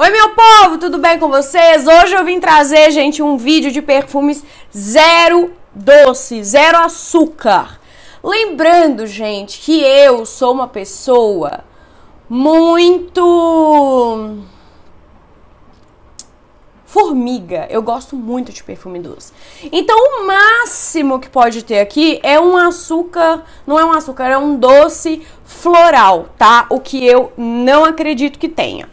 Oi meu povo, tudo bem com vocês? Hoje eu vim trazer, gente, um vídeo de perfumes zero doce, zero açúcar. Lembrando, gente, que eu sou uma pessoa muito formiga. Eu gosto muito de perfume doce. Então, o máximo que pode ter aqui é um açúcar, não é um açúcar, é um doce floral, tá? O que eu não acredito que tenha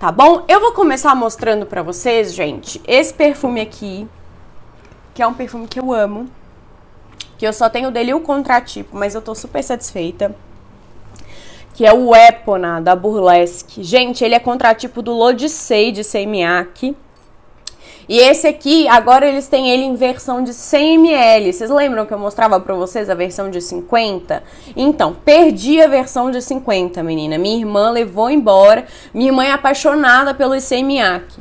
tá bom? Eu vou começar mostrando pra vocês, gente, esse perfume aqui, que é um perfume que eu amo, que eu só tenho dele o contratipo, mas eu tô super satisfeita, que é o Epona, da Burlesque. Gente, ele é contratipo do Lodicei de Semiac, e esse aqui, agora eles têm ele em versão de 100 ml. Vocês lembram que eu mostrava para vocês a versão de 50? Então, perdi a versão de 50, menina. Minha irmã levou embora. Minha irmã é apaixonada pelo Isemiak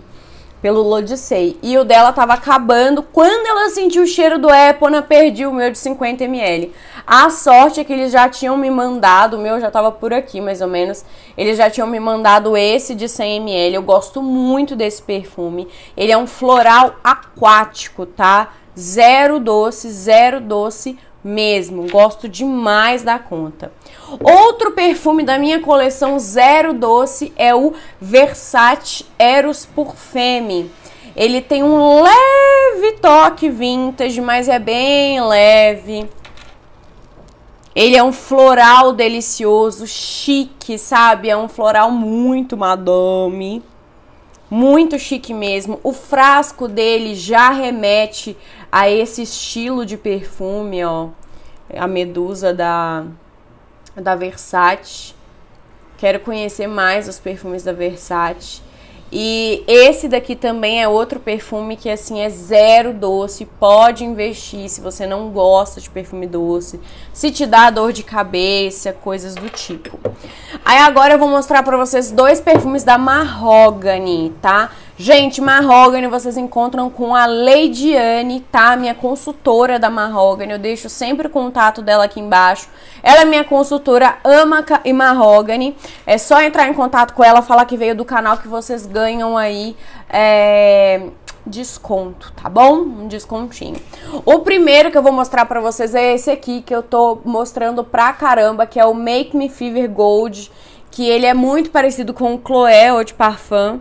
pelo Lodicei. E o dela tava acabando. Quando ela sentiu o cheiro do Epona, perdi o meu de 50ml. A sorte é que eles já tinham me mandado, o meu já tava por aqui mais ou menos. Eles já tinham me mandado esse de 100ml. Eu gosto muito desse perfume. Ele é um floral aquático, tá? Zero doce, zero doce mesmo, gosto demais da conta. Outro perfume da minha coleção Zero Doce é o Versace Eros Parfum. Ele tem um leve toque vintage, mas é bem leve. Ele é um floral delicioso, chique, sabe? É um floral muito madame muito chique mesmo. O frasco dele já remete a esse estilo de perfume, ó. A medusa da, da Versace. Quero conhecer mais os perfumes da Versace. E esse daqui também é outro perfume que assim é zero doce, pode investir se você não gosta de perfume doce, se te dá dor de cabeça, coisas do tipo. Aí agora eu vou mostrar para vocês dois perfumes da Mahogany, tá? Gente, Marrogany vocês encontram com a Lady Anne, tá? Minha consultora da Marrogany. Eu deixo sempre o contato dela aqui embaixo. Ela é minha consultora Amaca e Marrogany. É só entrar em contato com ela, falar que veio do canal que vocês ganham aí. É desconto, tá bom? Um descontinho. O primeiro que eu vou mostrar para vocês é esse aqui que eu tô mostrando pra caramba, que é o Make Me Fever Gold, que ele é muito parecido com o Chloé ou de Parfum.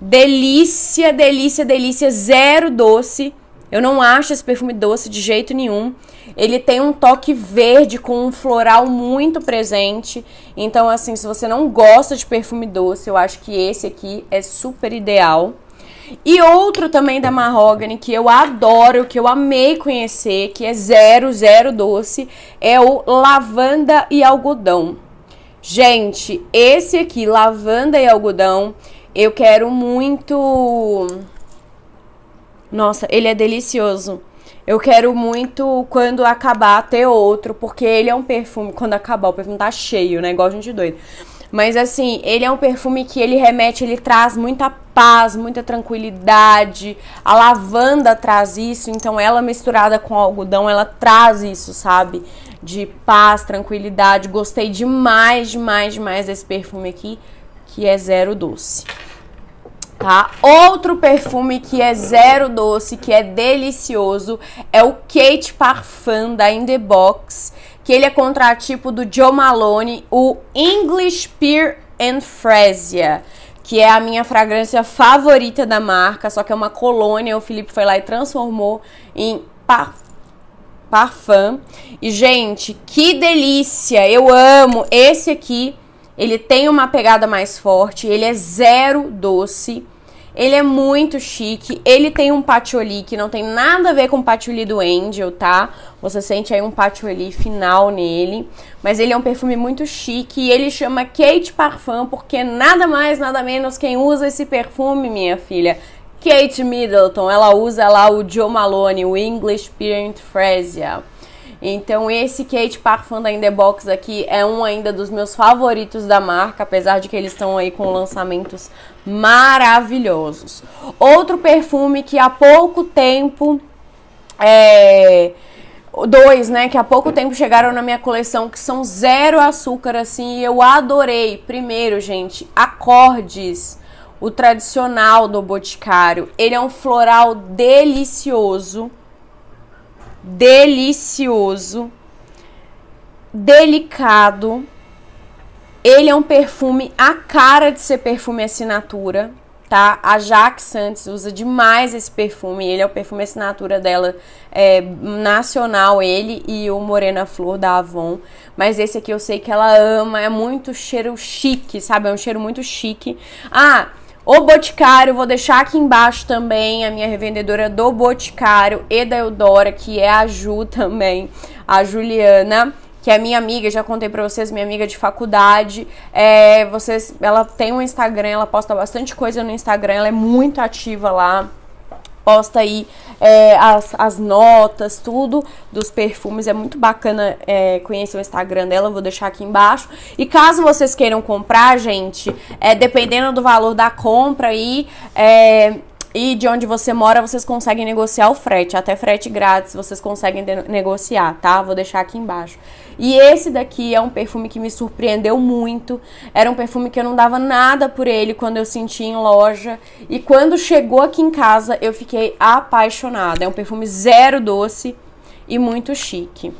Delícia, delícia, delícia, zero doce. Eu não acho esse perfume doce de jeito nenhum. Ele tem um toque verde com um floral muito presente. Então, assim, se você não gosta de perfume doce, eu acho que esse aqui é super ideal. E outro também da Mahogany que eu adoro, que eu amei conhecer, que é zero, zero doce, é o lavanda e algodão. Gente, esse aqui, lavanda e algodão, eu quero muito. Nossa, ele é delicioso. Eu quero muito, quando acabar, ter outro, porque ele é um perfume. Quando acabar, o perfume tá cheio, né? Igual a gente doida. Mas assim, ele é um perfume que ele remete, ele traz muita paz, muita tranquilidade. A lavanda traz isso, então ela misturada com algodão, ela traz isso, sabe? De paz, tranquilidade. Gostei demais, demais, demais desse perfume aqui que é zero doce. Tá? Outro perfume que é zero doce, que é delicioso, é o Kate Parfum da In The Box, que ele é contratipo do Joe Malone, o English Pear and Fresia, que é a minha fragrância favorita da marca, só que é uma colônia, o Felipe foi lá e transformou em parfum Parfum. E, gente, que delícia! Eu amo esse aqui. Ele tem uma pegada mais forte, ele é zero doce. Ele é muito chique. Ele tem um patchouli que não tem nada a ver com o patchouli do Angel, tá? Você sente aí um patchouli final nele. Mas ele é um perfume muito chique e ele chama Kate Parfum porque nada mais, nada menos quem usa esse perfume, minha filha. Kate Middleton, ela usa lá o Joe Malone, o English Parent Fresia. Então esse Kate Parfum da Indebox aqui é um ainda dos meus favoritos da marca, apesar de que eles estão aí com lançamentos maravilhosos. Outro perfume que há pouco tempo é dois, né, que há pouco tempo chegaram na minha coleção, que são zero açúcar, assim, e eu adorei. Primeiro, gente, acordes, o tradicional do Boticário. Ele é um floral delicioso delicioso, delicado. Ele é um perfume, a cara de ser perfume é assinatura, tá? A Jaque Santos usa demais esse perfume. Ele é o perfume assinatura dela, é, nacional, ele e o Morena Flor da Avon. Mas esse aqui eu sei que ela ama, é muito cheiro chique, sabe? É um cheiro muito chique. Ah, o Boticário, vou deixar aqui embaixo também a minha revendedora do Boticário e da Eudora, que é a Ju também, a Juliana que é minha amiga, já contei pra vocês, minha amiga de faculdade. É, vocês, ela tem um Instagram, ela posta bastante coisa no Instagram, ela é muito ativa lá posta aí é, as, as notas, tudo dos perfumes. É muito bacana é, conhecer o Instagram dela, vou deixar aqui embaixo. E caso vocês queiram comprar, gente, é, dependendo do valor da compra aí, é, e de onde você mora, vocês conseguem negociar o frete. Até frete grátis vocês conseguem negociar, tá? Vou deixar aqui embaixo. E esse daqui é um perfume que me surpreendeu muito. Era um perfume que eu não dava nada por ele quando eu senti em loja. E quando chegou aqui em casa, eu fiquei apaixonada. É um perfume zero doce e muito chique.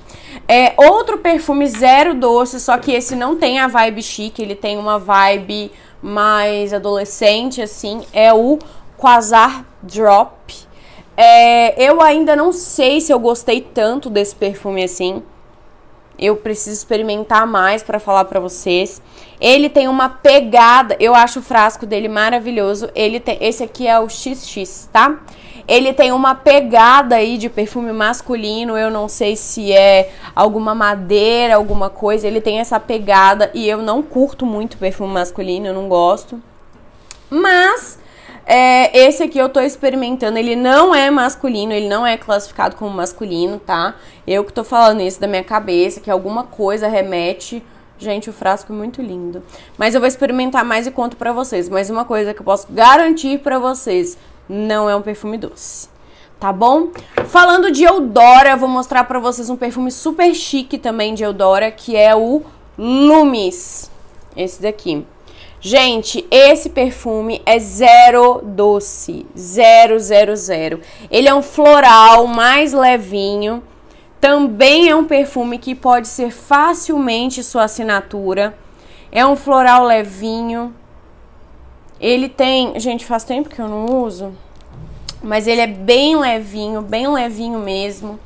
É outro perfume zero doce, só que esse não tem a vibe chique, ele tem uma vibe mais adolescente assim, é o Quasar Drop. É, eu ainda não sei se eu gostei tanto desse perfume assim. Eu preciso experimentar mais para falar para vocês. Ele tem uma pegada, eu acho o frasco dele maravilhoso. Ele tem, esse aqui é o XX, tá? Ele tem uma pegada aí de perfume masculino, eu não sei se é alguma madeira, alguma coisa. Ele tem essa pegada e eu não curto muito perfume masculino, eu não gosto. É, esse aqui eu tô experimentando, ele não é masculino, ele não é classificado como masculino, tá? Eu que tô falando isso da minha cabeça, que alguma coisa remete. Gente, o frasco é muito lindo. Mas eu vou experimentar mais e conto pra vocês. Mas uma coisa que eu posso garantir pra vocês, não é um perfume doce tá bom? Falando de Eudora, vou mostrar pra vocês um perfume super chique também de Eudora, que é o Lumis. Esse daqui. Gente, esse perfume é zero doce, zero, zero, zero. Ele é um floral mais levinho, também é um perfume que pode ser facilmente sua assinatura. É um floral levinho. Ele tem, gente, faz tempo que eu não uso, mas ele é bem levinho, bem levinho mesmo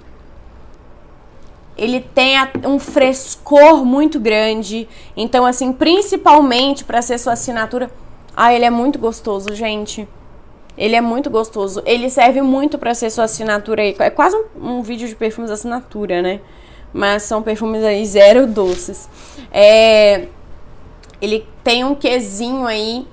ele tem um frescor muito grande. Então, assim, principalmente para ser sua assinatura. Ah, ele é muito gostoso, gente. Ele é muito gostoso. Ele serve muito para ser sua assinatura. É quase um, um, vídeo de perfumes assinatura, né? Mas são perfumes aí zero doces. É, ele tem um quesinho aí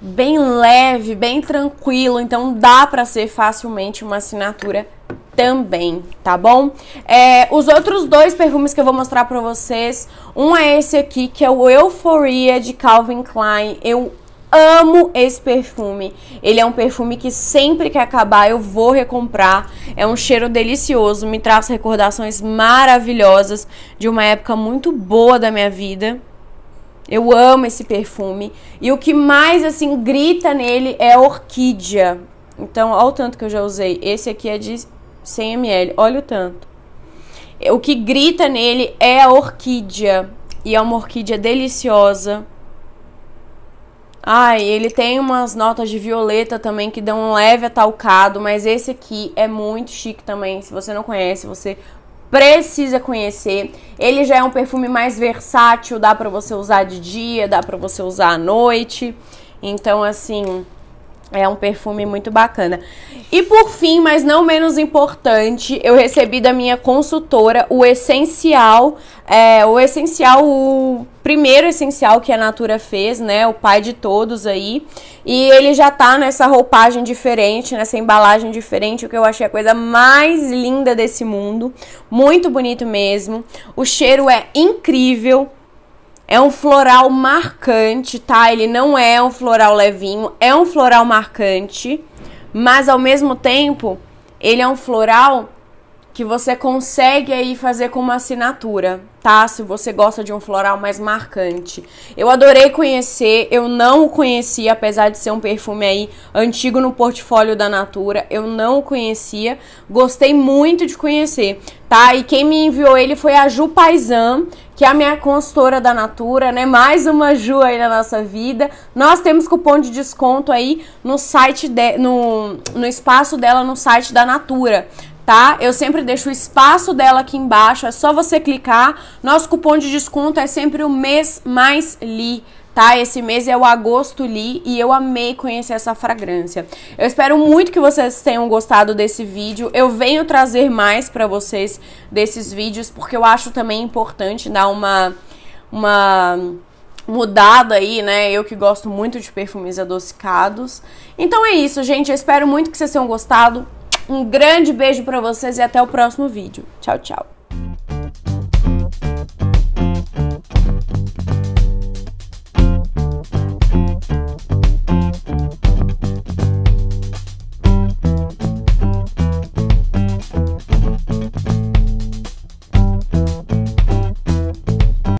bem leve, bem tranquilo. Então dá para ser facilmente uma assinatura também, tá bom? É, os outros dois perfumes que eu vou mostrar pra vocês, um é esse aqui, que é o Euforia de Calvin Klein. Eu amo esse perfume. Ele é um perfume que sempre que acabar eu vou recomprar. É um cheiro delicioso, me traz recordações maravilhosas de uma época muito boa da minha vida. Eu amo esse perfume. E o que mais, assim, grita nele é orquídea. Então, olha o tanto que eu já usei. Esse aqui é de 100 ml, olha o tanto. O que grita nele é a orquídea. E é uma orquídea deliciosa. Ai, ele tem umas notas de violeta também que dão um leve atalcado, mas esse aqui é muito chique também. Se você não conhece, você precisa conhecer. Ele já é um perfume mais versátil, dá para você usar de dia, dá para você usar à noite. Então, assim, é um perfume muito bacana. E por fim, mas não menos importante, eu recebi da minha consultora o essencial, é, o essencial, o primeiro essencial que a Natura fez, né? O pai de todos aí. E ele já tá nessa roupagem diferente, nessa embalagem diferente, o que eu achei a coisa mais linda desse mundo. Muito bonito mesmo. O cheiro é incrível. É um floral marcante, tá? Ele não é um floral levinho, é um floral marcante, mas ao mesmo tempo, ele é um floral que você consegue aí fazer com uma assinatura, tá? Se você gosta de um floral mais marcante. Eu adorei conhecer, eu não o conhecia, apesar de ser um perfume aí antigo no portfólio da Natura, eu não o conhecia. Gostei muito de conhecer, tá? E quem me enviou ele foi a Ju Paisan, que é a minha consultora da Natura, né? Mais uma Ju aí na nossa vida. Nós temos cupom de desconto aí no site, de, no, no espaço dela no site da Natura tá? Eu sempre deixo o espaço dela aqui embaixo, é só você clicar. Nosso cupom de desconto é sempre o mês mais li tá? Esse mês é o Agosto Lee e eu amei conhecer essa fragrância. Eu espero muito que vocês tenham gostado desse vídeo. Eu venho trazer mais para vocês desses vídeos porque eu acho também importante dar uma uma mudada aí, né? Eu que gosto muito de perfumes adocicados. Então é isso, gente. Eu espero muito que vocês tenham gostado. Um grande beijo para vocês e até o próximo vídeo. Tchau, tchau.